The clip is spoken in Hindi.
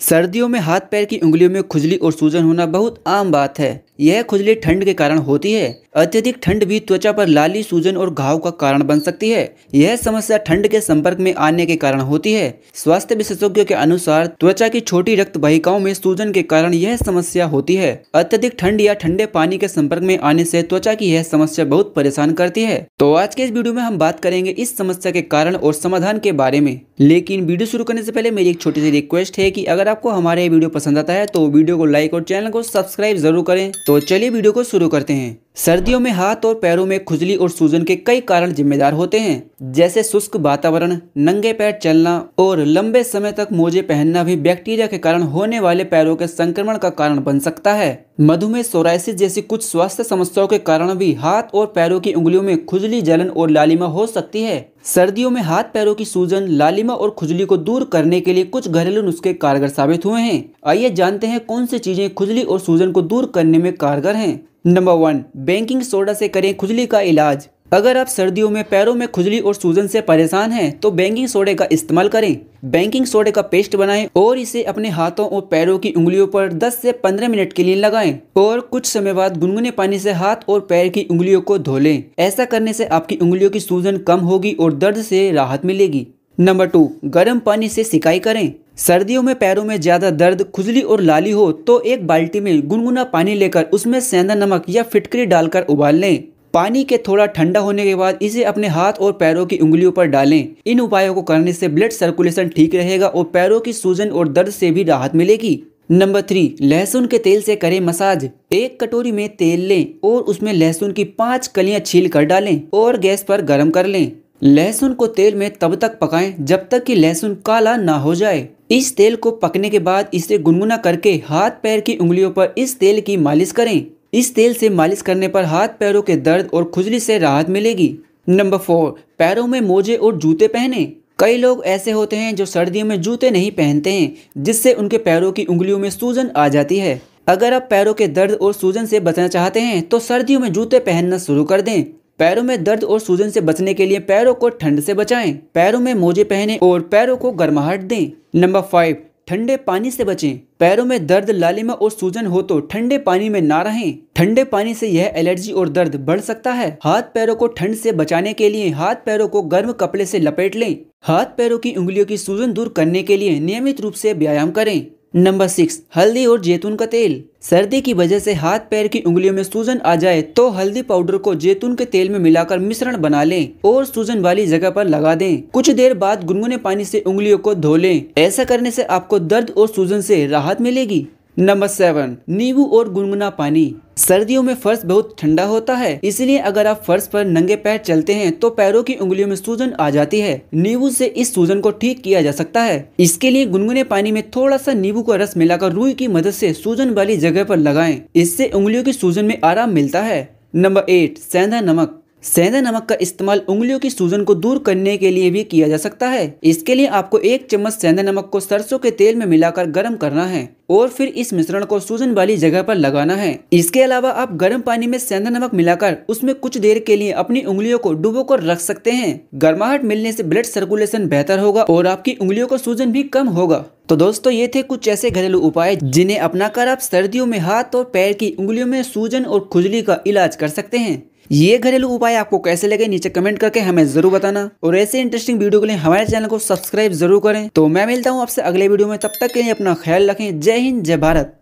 सर्दियों में हाथ पैर की उंगलियों में खुजली और सूजन होना बहुत आम बात है यह खुजली ठंड के कारण होती है अत्यधिक ठंड भी त्वचा पर लाली सूजन और घाव का कारण बन सकती है यह समस्या ठंड के संपर्क में आने के कारण होती है स्वास्थ्य विशेषज्ञों के अनुसार त्वचा की छोटी रक्त वाहिकाओं में सूजन के कारण यह समस्या होती है अत्यधिक ठंड या ठंडे पानी के संपर्क में आने से त्वचा की यह समस्या बहुत परेशान करती है तो आज के इस वीडियो में हम बात करेंगे इस समस्या के कारण और समाधान के बारे में लेकिन वीडियो शुरू करने से पहले मेरी एक छोटी सी रिक्वेस्ट है की अगर अगर आपको हमारा वीडियो पसंद आता है तो वीडियो को लाइक और चैनल को सब्सक्राइब जरूर करें तो चलिए वीडियो को शुरू करते हैं सर्दियों में हाथ और पैरों में खुजली और सूजन के कई कारण जिम्मेदार होते हैं जैसे शुष्क वातावरण नंगे पैर चलना और लंबे समय तक मोजे पहनना भी बैक्टीरिया के कारण होने वाले पैरों के संक्रमण का कारण बन सकता है मधुमेह सोराइसिस जैसी कुछ स्वास्थ्य समस्याओं के कारण भी हाथ और पैरों की उंगलियों में खुजली जलन और लालिमा हो सकती है सर्दियों में हाथ पैरों की सूजन लालिमा और खुजली को दूर करने के लिए कुछ घरेलू नुस्खे कारगर साबित हुए हैं आइए जानते हैं कौन सी चीजें खुजली और सूजन को दूर करने में कारगर हैं नंबर वन बैंकिंग सोडा से करें खुजली का इलाज अगर आप सर्दियों में पैरों में खुजली और सूजन से परेशान हैं तो बैंकिंग सोडे का इस्तेमाल करें बैंकिंग सोडे का पेस्ट बनाएं और इसे अपने हाथों और पैरों की उंगलियों पर 10 से 15 मिनट के लिए लगाएं और कुछ समय बाद गुनगुने पानी से हाथ और पैर की उंगलियों को धो लें ऐसा करने से आपकी उंगलियों की सूजन कम होगी और दर्द से राहत मिलेगी नंबर टू गर्म पानी से सिकाई करें सर्दियों में पैरों में ज़्यादा दर्द खुजली और लाली हो तो एक बाल्टी में गुनगुना पानी लेकर उसमें सेंधा नमक या फिटकरी डालकर उबाल लें पानी के थोड़ा ठंडा होने के बाद इसे अपने हाथ और पैरों की उंगलियों पर डालें इन उपायों को करने से ब्लड सर्कुलेशन ठीक रहेगा और पैरों की सूजन और दर्द से भी राहत मिलेगी नंबर थ्री लहसुन के तेल से करें मसाज एक कटोरी में तेल लें और उसमें लहसुन की पांच कलियां छील कर डालें और गैस पर गर्म कर लें लहसुन को तेल में तब तक पकाएं जब तक कि लहसुन काला ना हो जाए इस तेल को पकने के बाद इसे गुनगुना करके हाथ पैर की उंगलियों पर इस तेल की मालिश करें इस तेल से मालिश करने पर हाथ पैरों के दर्द और खुजली से राहत मिलेगी नंबर फोर पैरों में मोजे और जूते पहने कई लोग ऐसे होते हैं जो सर्दियों में जूते नहीं पहनते हैं जिससे उनके पैरों की उंगलियों में सूजन आ जाती है अगर आप पैरों के दर्द और सूजन से बचना चाहते हैं तो सर्दियों में जूते पहनना शुरू कर दें पैरों में दर्द और सूजन से बचने के लिए पैरों को ठंड से बचाएं पैरों में मोजे पहने और पैरों को गर्माहट दें नंबर फाइव ठंडे पानी से बचें पैरों में दर्द लालिमा और सूजन हो तो ठंडे पानी में ना रहें ठंडे पानी से यह एलर्जी और दर्द बढ़ सकता है हाथ पैरों को ठंड से बचाने के लिए हाथ पैरों को गर्म कपड़े से लपेट लें हाथ पैरों की उंगलियों की सूजन दूर करने के लिए नियमित रूप से व्यायाम करें नंबर सिक्स हल्दी और जैतून का तेल सर्दी की वजह से हाथ पैर की उंगलियों में सूजन आ जाए तो हल्दी पाउडर को जैतून के तेल में मिलाकर मिश्रण बना लें और सूजन वाली जगह पर लगा दें कुछ देर बाद गुनगुने पानी से उंगलियों को धो लें ऐसा करने से आपको दर्द और सूजन से राहत मिलेगी नंबर सेवन नींबू और गुनगुना पानी सर्दियों में फर्श बहुत ठंडा होता है इसलिए अगर आप फर्श पर नंगे पैर चलते हैं तो पैरों की उंगलियों में सूजन आ जाती है नींबू से इस सूजन को ठीक किया जा सकता है इसके लिए गुनगुने पानी में थोड़ा सा नींबू का रस मिलाकर रुई की मदद से सूजन वाली जगह पर लगाएं। इससे उंगलियों की सूजन में आराम मिलता है नंबर एट सेंधा नमक सेंधा नमक का इस्तेमाल उंगलियों की सूजन को दूर करने के लिए भी किया जा सकता है इसके लिए आपको एक चम्मच सेंधा नमक को सरसों के तेल में मिलाकर गर्म करना है और फिर इस मिश्रण को सूजन वाली जगह पर लगाना है इसके अलावा आप गर्म पानी में सेंधा नमक मिलाकर उसमें कुछ देर के लिए अपनी उंगलियों को डुबो कर रख सकते हैं गर्माहट मिलने से ब्लड सर्कुलेशन बेहतर होगा और आपकी उंगलियों का सूजन भी कम होगा तो दोस्तों ये थे कुछ ऐसे घरेलू उपाय जिन्हें अपनाकर आप सर्दियों में हाथ और पैर की उंगलियों में सूजन और खुजली का इलाज कर सकते हैं ये घरेलू उपाय आपको कैसे लगे नीचे कमेंट करके हमें जरूर बताना और ऐसे इंटरेस्टिंग वीडियो के लिए हमारे चैनल को सब्सक्राइब जरूर करें तो मैं मिलता हूँ आपसे अगले वीडियो में तब तक के लिए अपना ख्याल रखें जय हिंद जय भारत